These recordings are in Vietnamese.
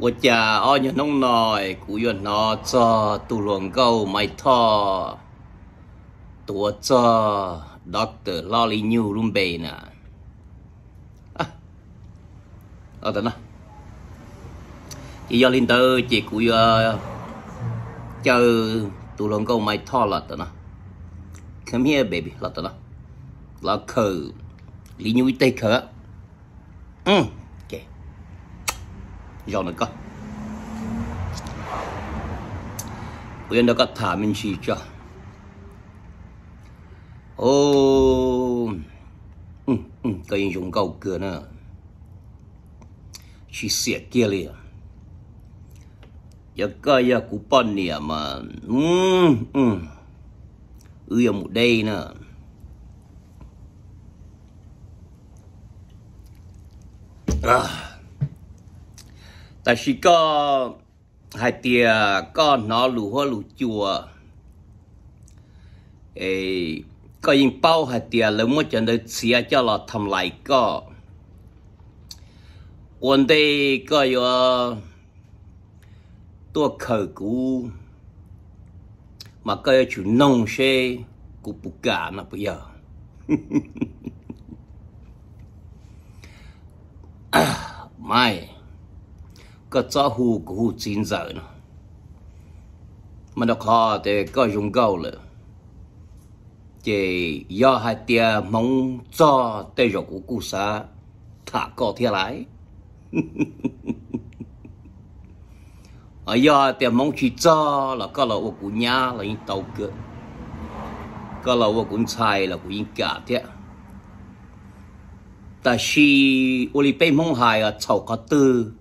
我家二年弄来，古月拿着杜龙沟买套，多着 Doctor 老里牛龙背呢。啊，ở đó nè, à. ờ, chỉ do linh tử chị của giờ chơi tụ lồng câu mày thọ là tớ nè, come here baby là tớ nè, là khờ, lý nhu tay khờ. 응. 음. 이렇게. 이러니까. 우연다가 다음은 시죠. 오, 응, 응, 그 인종 가오거나 시시에 끼리야. 약가야 구빠니야만, 음, 음, 의야 못 데이나. à. tại chỉ hai tia có nó lù hoa lù chùa ê có yên bao hai tia lớn mất chân được xia cho là thầm lại có ổn đây có yo tua khờ mà có yo chủ nông xe cũng bù cả nó bây mai ก็จ้าหูกูหูจีนเจอนะมันก็คอแต่ก็ยงเก่าเลยเจยอหาเตียมงจ้าแต่ยกูกูสาถ้าก็เท่าไร哎呀，点忙去找了，搞了我姑娘了，人刀割，搞了我姑菜了，我人家的。ta shi uli pe mong hai ở chậu có tư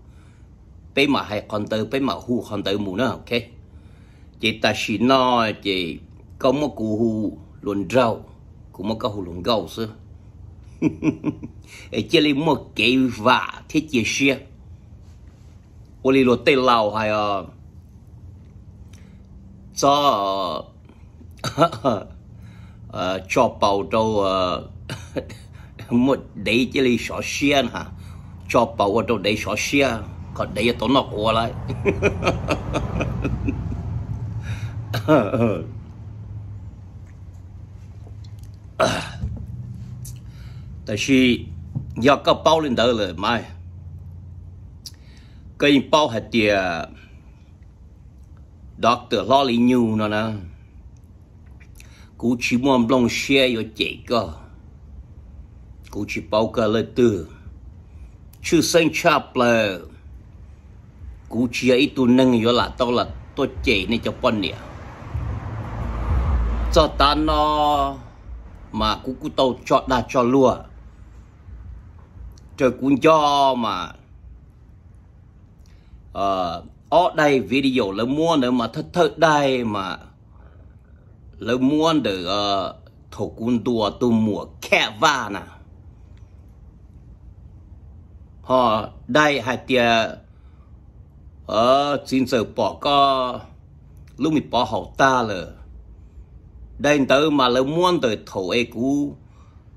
pe mà hai con tư pe mà hu con tư mù nữa ok chỉ ta shi no chỉ có một cú hu luôn rau cũng một cái hu luôn gấu xưa ở chỉ lấy một cái vả thế chỉ xe uli lo tê lao hai ở cho ờ, cho bảo trâu ờ, một đấy chỉ là xóa xia hả cho bảo ở đâu đấy xóa xia còn đấy tôi nó qua lại ta vì giờ có bao lên đời rồi mai cái bao hạt tiền doctor lo lý nhu nó nè cú chỉ muốn lòng xe yo chạy cơ bao Futebol Calatu sinh chạp là, Cú chia ít tu nâng yếu là tao là tôi chạy nên cho con nè Cho ta nó Mà cú cú tao cho đã cho lùa Trời cú cho mà ở ờ, đây video là mua nữa mà thật thật đây mà là mua được ờ, thổ cun tua tu mùa kẹt va nè họ đại hạt tia ở ờ, xin sự bỏ có lúc mình bỏ hậu ta lờ đây tới mà lấy muốn tới thổ ấy cũ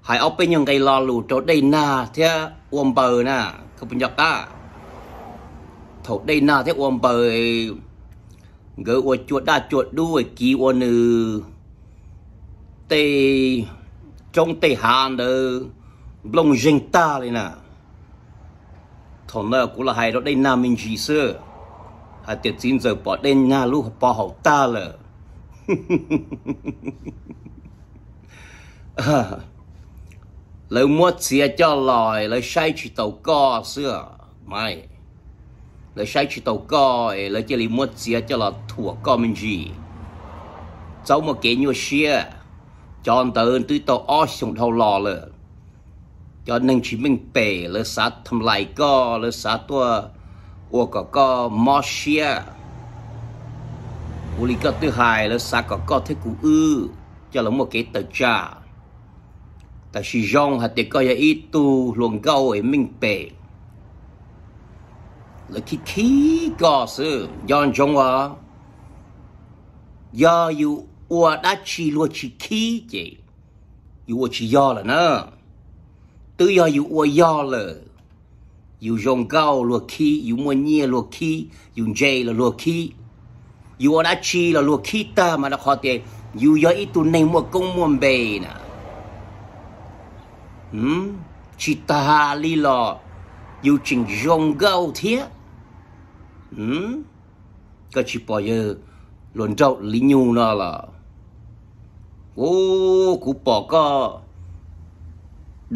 hãy ốc bên những cái lo lù chỗ đây na thế uom bờ na không bên nhập ta thổ đây na thế uom bờ gỡ uo chuột đa chuột đuôi kí uo nữ tê trong tê hàn đờ blong jeng ta lên nào thằng nào cũng là hay đó đây nam mình chỉ xưa hai tiệt chín giờ bỏ đây nhà lúc bỏ hậu ta là lấy mua chia cho lòi lấy sai chỉ tàu co xưa mai lấy sai chỉ tàu co lấy chỉ lấy mua chia cho là thua co mình gì cháu mà kể nhiều xia chọn tờ tư tàu o xuống thâu lò lợn ก็หนึ่งชิมิงเปหรือสาทำลายก็เลือสาตัวอวกก็มอเชียอุลิกตุหายเลือสาก็ก็เทกูอื้อจะลงมาเกตจ้าแต่ชิจงหัดเด็ก็ยาอีตูหลวงเก้าเอมิงเปแล้วคิดก็ซื้อย้อนจงวะาย่อยู่อวดัชีลวชิคีเจอยู่วชิยอแล้วเนาะ tự do dù ua do lờ dù dòng cao lùa khi dù mua nhia lùa khi dù dây là lùa khi dù đã chi là lùa khi ta mà đã khó tiền dù do ít tu này mua công mua bề nè hmm? chỉ ta li lò dù chỉnh dòng cao thế hmm? cái chỉ bỏ giờ luận trâu lý nhu nó là ô cụ bỏ co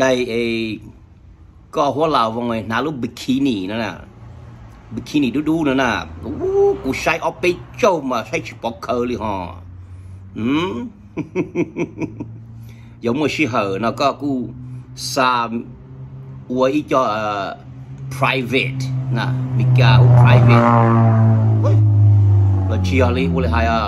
ได้ไอ้ก็หัวเราวงไงนาลูกบิกินี่นั่นน่ะบิกินี่ดูๆนั่นน่ะโอ้กูใช้ออาไปเจ้ามาใช้ชิบอกเคอร์เลยฮะอืมยังไม่ชิเหรอนะก็กูสามอวยอจอเอ่อ private นะมิกา private เฮราเชียร์เลยกูเลยหายอ่ะ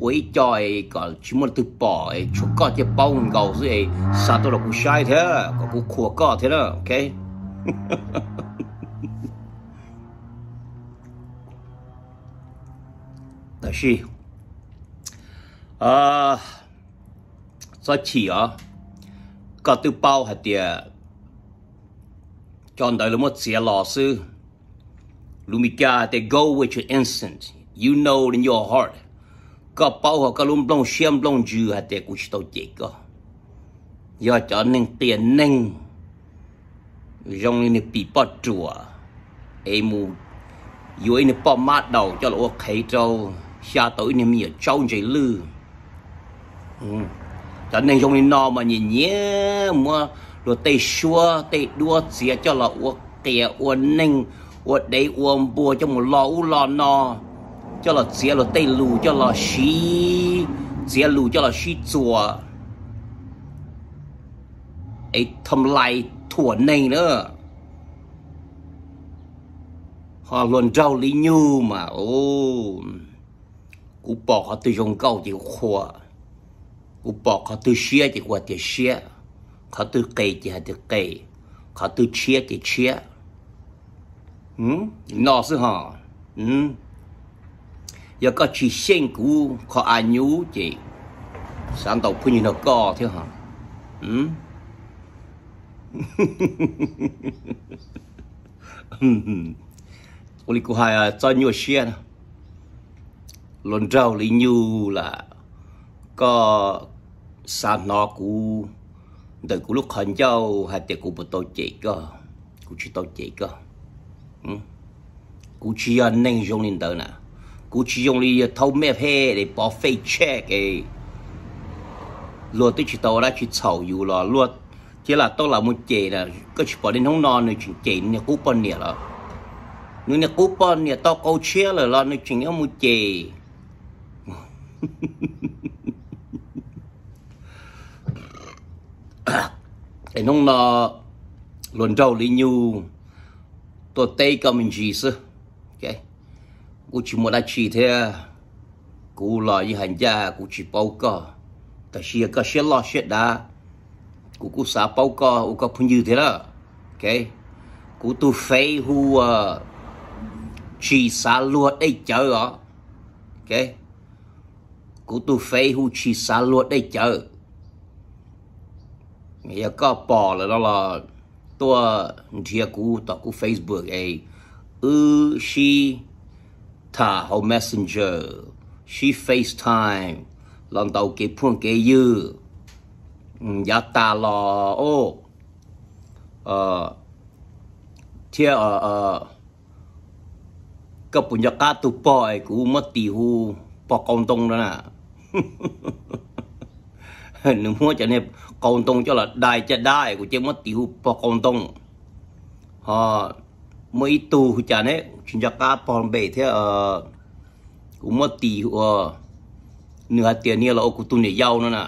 ôi trời có chỉ muốn từ bỏ chú có chỉ bao nhiêu gạo rồi sao tôi là cũng sai thế có cũng khua có thế đó ok đó là à do chỉ à có từ bao hạt tiền chọn đời là một chia lò sư Lumika, they go with your instinct. You know in your heart. ก็เป้าเขาก็ลุ่มลงเชี่ยมลงจือฮะแต่กูชิโตเจก็ย่อจอนึงเตียนนึงยองนี่ปีปอดจัวไอมูอยู่ไอนี่ป้อมมาดดอกจะรู้ว่าใครเจ้าชาตัวนี่มีเจ้าใจลือจอนึงยองนี่นอมาเนี่ยเนี่ยมัวรัวเตชัวเตดัวเสียจะละอ้วกเตียอ้วนนึงอ้วกได้อ้วนบัวจะหมดรออู้รอนอ cho là chia là tây lù cho là xí chia lù cho là xí chùa ấy thầm lại thủa này nữa họ luôn rau lý nhu mà ô cú bỏ họ từ dòng cầu chỉ khóa cú bỏ họ từ xia chỉ qua chỉ xia họ từ cây chỉ hạt họ từ chia chỉ chia ừ nó sư họ ừ giờ có chỉ sen cũ có ai nhú chị sáng tàu phu như nó co thế hả ừ ôi cô hai à, cho nhiều xe lần đầu lý như là có sa nó cũ đời cũ lúc hận châu hay từ cũ bộ tổ chị cơ cũ chỉ tổ chị cơ ừ cũ chỉ anh nên dùng lên tới nào cú chỉ dùng li thâu mẹp he để bỏ phê che cái luôn tới chỉ tàu đã chỉ sầu dù là luôn chỉ là tôi là một chè là cứ chỉ bỏ đến không non này chỉ chè nè cú bòn nè là nếu này cú bòn nè tao câu chia là là này chỉ nhớ muốn chè cái nông nó luôn đầu lý nhu tôi tây cầm mình gì chứ okay กูชิมนาชีเทกูลอยหันยากูชิปก็แต่เชียก็เชียลอเชียดากูกูสาปก็อุก็พุ่งยืดเทละโอเคกูตัวเฟยหัวชีสาลวดได้เจอเหรอโอเคกูตัวเฟยหัวชีสาลวดได้เจอเนี่ยก็ปอแล้วล่ะตัวเทียกูต่อกูเฟซบุ๊กเออชีทาเฮาเมสเซนเจอร์ชีเฟซไทม์ลองเตาเกพ่วงเกยืออย่าตาลอโอเอ่อเทียเอ่อกับปุญญากาตุปอไอกูมัดตีหูปอกกองตรงนะนะหนึ่งหัวจะเนี่ยกองตรงจะละได้จะได้กูเจมัดตีหูปอกกองตรงฮะ mới tù hụt chả nè chúng ta cá bòn bể thế ờ cũng mất tỷ ờ nửa tiền nia là ô cũng tu nè giàu nữa nè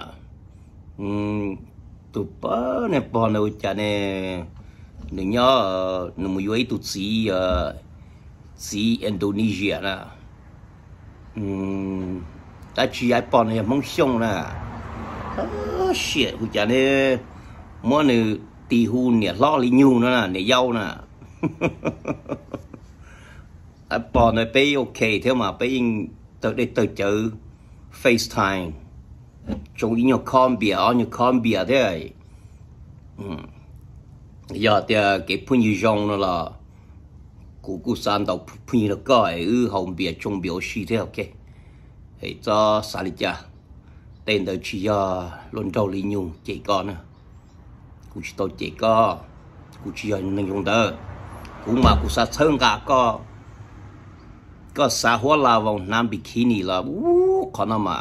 tụ bơ nè bòn nè hụt chả nè nửa nhớ ờ, nửa mùi ấy tụ xí ờ xí Indonesia nè ta chỉ ai bòn này mong xong nè ờ, shit hụt chả nè mỗi nửa tỷ hụt nè lo lý nhu nữa nè nè giàu nè Ờ, bỏ nơi bây ok thế mà bây tự đi tự chữ FaceTime chúng ý nhau con bia ở nhau con bia thế ấy ừ. giờ thì ờ, cái phun như rong nó là cú cú san đầu phun như nó coi ư hồng bia trong biểu sĩ thế ok thì cho xả lịch cha tên tới chỉ giờ luôn đầu lý nhung chỉ con à cụ chỉ tôi chỉ có cụ chỉ giờ nâng dùng đó ุมากุซาเชิงกาก็ก็สาหัวลาวน้ำบิคินีลาวูขอนมา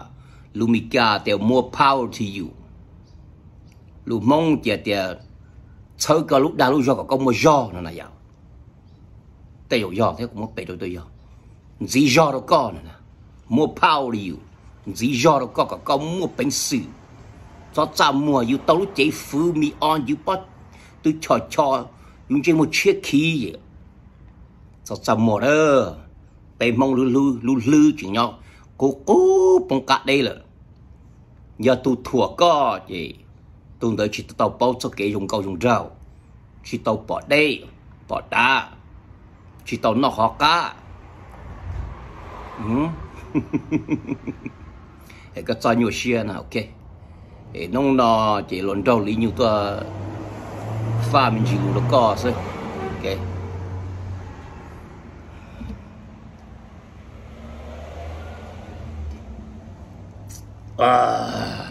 ลูมิกาเตียวมัวพาวที่อยู่ลูมงเจียเตียวเชิงกาลูกดาลูกยอกก็มัวยอนั่นนะยาวแต่ยอยอเท่ากัมัวเป็ดตัวยอจียอเราก็นั่นนะมัวพาวที่อยู่จียอเราก็ก็ก็มัวเป็นสื่อจอจำมัวอยู่ตัวลูกเจฟูมีออนอยู่ปัดตัวชอชอ mình chỉ một chiếc khí vậy sao sao một ơ, tay mong lư lư lư lư chỉ nhau cố cố bông cạn đây là giờ tu thua có gì tôi đợi chỉ tàu bao cho kể dùng câu dùng rau chỉ tàu bỏ đây bỏ đá chỉ tàu nó họ cá ừ. cái cho nhiều xe nào ok nông nó chỉ lộn rau lý như tôi fame, giro, cose, ok? Ah.